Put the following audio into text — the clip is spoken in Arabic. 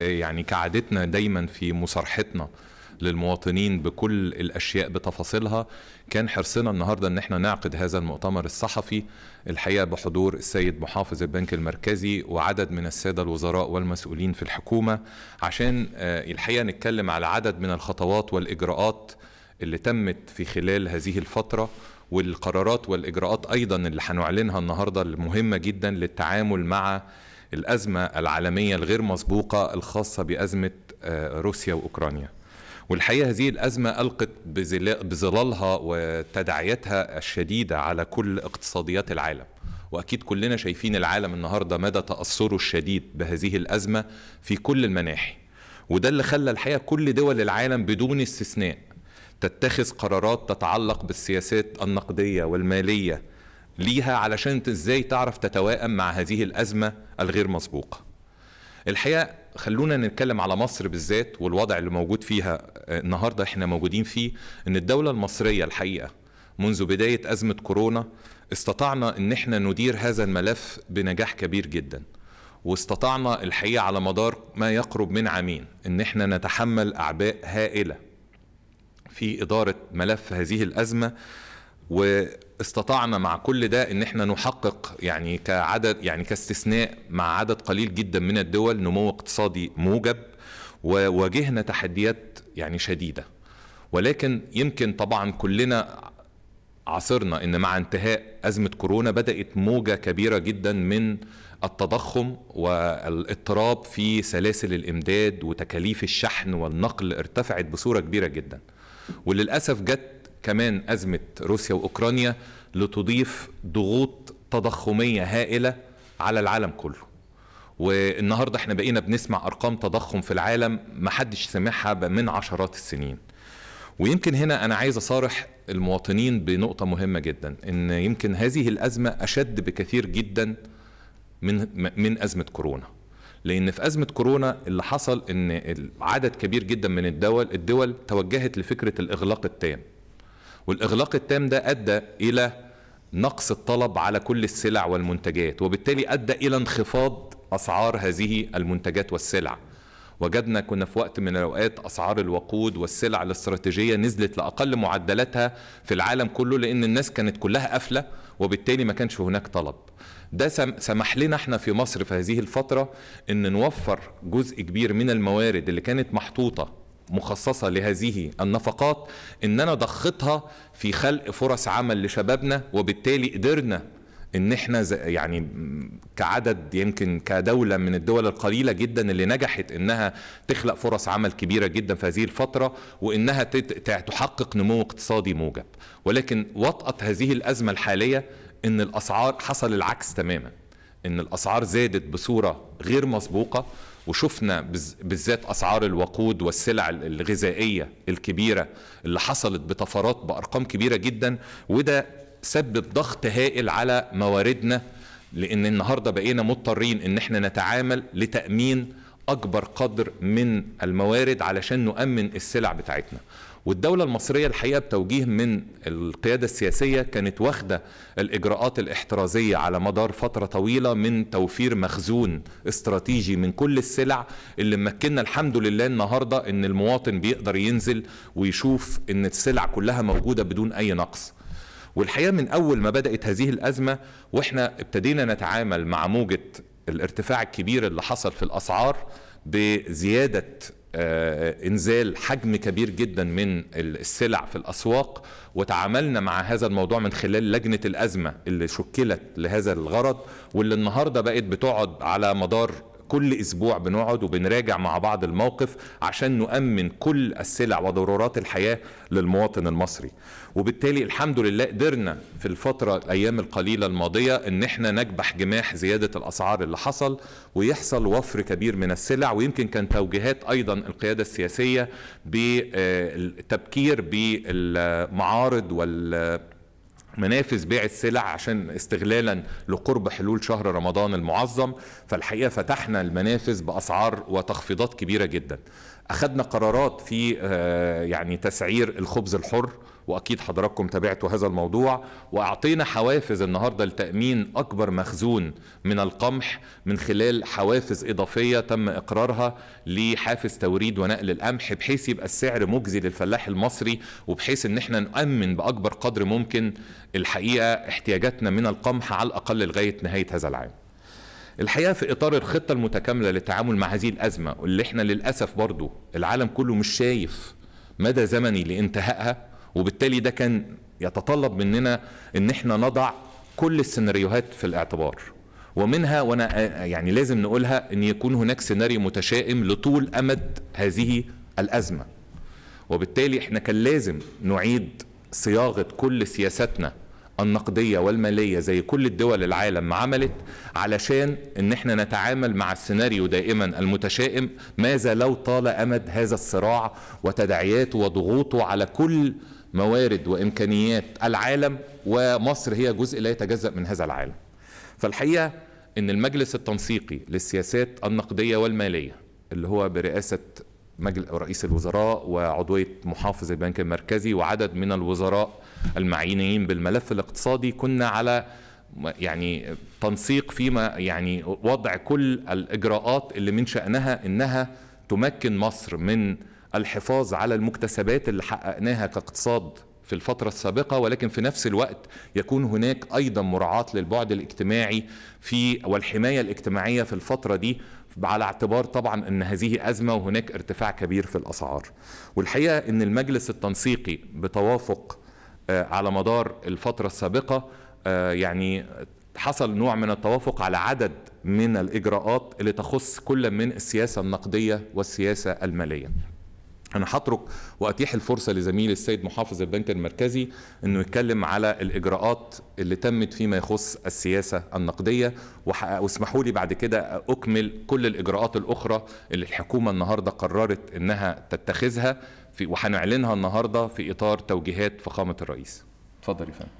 يعني كعادتنا دايما في مصارحتنا للمواطنين بكل الاشياء بتفاصيلها كان حرصنا النهارده ان احنا نعقد هذا المؤتمر الصحفي الحقيقه بحضور السيد محافظ البنك المركزي وعدد من الساده الوزراء والمسؤولين في الحكومه عشان آه، الحقيقه نتكلم على عدد من الخطوات والاجراءات اللي تمت في خلال هذه الفتره والقرارات والاجراءات ايضا اللي هنعلنها النهارده المهمه جدا للتعامل مع الأزمة العالمية الغير مسبوقة الخاصة بأزمة آه، روسيا وأوكرانيا والحقيقة هذه الأزمة ألقت بظلالها وتداعياتها الشديدة على كل اقتصاديات العالم واكيد كلنا شايفين العالم النهارده مدى تاثره الشديد بهذه الازمه في كل المناحي وده اللي خلى الحقيقه كل دول العالم بدون استثناء تتخذ قرارات تتعلق بالسياسات النقديه والماليه ليها علشان ازاي تعرف تتواءم مع هذه الازمه الغير مسبوقه الحقيقه خلونا نتكلم على مصر بالذات والوضع اللي موجود فيها آه، النهارده احنا موجودين فيه ان الدوله المصريه الحقيقه منذ بدايه ازمه كورونا استطعنا ان احنا ندير هذا الملف بنجاح كبير جدا واستطعنا الحقيقه على مدار ما يقرب من عامين ان احنا نتحمل اعباء هائله في اداره ملف هذه الازمه واستطعنا مع كل ده ان احنا نحقق يعني كعدد يعني كاستثناء مع عدد قليل جدا من الدول نمو اقتصادي موجب وواجهنا تحديات يعني شديده ولكن يمكن طبعا كلنا عصرنا ان مع انتهاء ازمه كورونا بدات موجه كبيره جدا من التضخم والاضطراب في سلاسل الامداد وتكاليف الشحن والنقل ارتفعت بصوره كبيره جدا وللاسف جت كمان أزمة روسيا وأوكرانيا لتضيف ضغوط تضخمية هائلة على العالم كله والنهاردة احنا بقينا بنسمع أرقام تضخم في العالم ما حدش سمعها من عشرات السنين ويمكن هنا أنا عايز أصارح المواطنين بنقطة مهمة جدا إن يمكن هذه الأزمة أشد بكثير جدا من, من أزمة كورونا لان في ازمه كورونا اللي حصل ان عدد كبير جدا من الدول الدول توجهت لفكره الاغلاق التام والاغلاق التام ده ادى الى نقص الطلب على كل السلع والمنتجات وبالتالي ادى الى انخفاض اسعار هذه المنتجات والسلع وجدنا كنا في وقت من الاوقات اسعار الوقود والسلع الاستراتيجيه نزلت لاقل معدلاتها في العالم كله لان الناس كانت كلها قافله وبالتالي ما كانش هناك طلب ده سمح لنا احنا في مصر في هذه الفتره ان نوفر جزء كبير من الموارد اللي كانت محطوطه مخصصة لهذه النفقات إننا ضختها في خلق فرص عمل لشبابنا وبالتالي قدرنا ان احنا يعني كعدد يمكن كدوله من الدول القليله جدا اللي نجحت انها تخلق فرص عمل كبيره جدا في هذه الفتره وانها تحقق نمو اقتصادي موجب ولكن وطأة هذه الازمه الحاليه ان الاسعار حصل العكس تماما ان الاسعار زادت بصوره غير مسبوقه وشفنا بالذات اسعار الوقود والسلع الغذائيه الكبيره اللي حصلت بطفرات بارقام كبيره جدا وده سبب ضغط هائل على مواردنا لان النهارده بقينا مضطرين ان احنا نتعامل لتامين اكبر قدر من الموارد علشان نؤمن السلع بتاعتنا والدولة المصرية الحقيقة بتوجيه من القيادة السياسية كانت واخدة الإجراءات الاحترازية على مدار فترة طويلة من توفير مخزون استراتيجي من كل السلع اللي مكننا الحمد لله النهاردة إن المواطن بيقدر ينزل ويشوف إن السلع كلها موجودة بدون أي نقص والحقيقه من اول ما بدات هذه الازمه واحنا ابتدينا نتعامل مع موجه الارتفاع الكبير اللي حصل في الاسعار بزياده آه، انزال حجم كبير جدا من السلع في الاسواق وتعاملنا مع هذا الموضوع من خلال لجنه الازمه اللي شكلت لهذا الغرض واللي النهارده بقت بتقعد على مدار كل اسبوع بنقعد وبنراجع مع بعض الموقف عشان نؤمن كل السلع وضرورات الحياه للمواطن المصري وبالتالي الحمد لله قدرنا في الفتره الايام القليله الماضيه ان احنا نكبح جماح زياده الاسعار اللي حصل ويحصل وفر كبير من السلع ويمكن كان توجيهات ايضا القياده السياسيه بالتبكير بالمعارض وال منافذ بيع السلع عشان استغلالا لقرب حلول شهر رمضان المعظم فالحقيقه فتحنا المنافذ باسعار وتخفيضات كبيره جدا اخذنا قرارات في آه، يعني تسعير الخبز الحر واكيد حضراتكم تابعتوا هذا الموضوع واعطينا حوافز النهارده لتامين اكبر مخزون من القمح من خلال حوافز اضافيه تم اقرارها لحافز توريد ونقل القمح بحيث يبقى السعر مجزي للفلاح المصري وبحيث ان احنا نامن باكبر قدر ممكن الحقيقه احتياجاتنا من القمح على الاقل لغايه نهايه هذا العام. الحقيقه في اطار الخطه المتكامله للتعامل مع هذه الازمه اللي احنا للاسف برضو العالم كله مش شايف مدى زمني لانتهائها وبالتالي ده كان يتطلب مننا ان احنا نضع كل السيناريوهات في الاعتبار ومنها وانا يعني لازم نقولها ان يكون هناك سيناريو متشائم لطول امد هذه الازمه وبالتالي احنا كان لازم نعيد صياغه كل سياساتنا النقديه والماليه زي كل الدول العالم ما عملت علشان ان احنا نتعامل مع السيناريو دائما المتشائم ماذا لو طال امد هذا الصراع وتداعياته وضغوطه على كل موارد وامكانيات العالم ومصر هي جزء لا يتجزا من هذا العالم فالحقيقه ان المجلس التنسيقي للسياسات النقديه والماليه اللي هو برئاسه مجلس رئيس الوزراء وعضويه محافظ البنك المركزي وعدد من الوزراء المعينين بالملف الاقتصادي كنا على يعني تنسيق فيما يعني وضع كل الاجراءات اللي من شانها انها تمكن مصر من الحفاظ على المكتسبات اللي حققناها كاقتصاد في الفترة السابقة ولكن في نفس الوقت يكون هناك أيضا مراعاة للبعد الاجتماعي في والحماية الاجتماعية في الفترة دي على اعتبار طبعا ان هذه ازمه وهناك ارتفاع كبير في الاسعار. والحقيقه ان المجلس التنسيقي بتوافق آه، على مدار الفتره السابقه آه، يعني حصل نوع من التوافق على عدد من الاجراءات اللي تخص كل من السياسه النقديه والسياسه الماليه. أنا هترك وأتيح الفرصة لزميلي السيد محافظ البنك المركزي أنه يتكلم على الإجراءات اللي تمت فيما يخص السياسة النقدية واسمحوا لي بعد كده أكمل كل الإجراءات الأخرى اللي الحكومة النهاردة قررت أنها تتخذها وهنعلنها النهاردة في إطار توجيهات فخامة الرئيس اتفضل يا فندم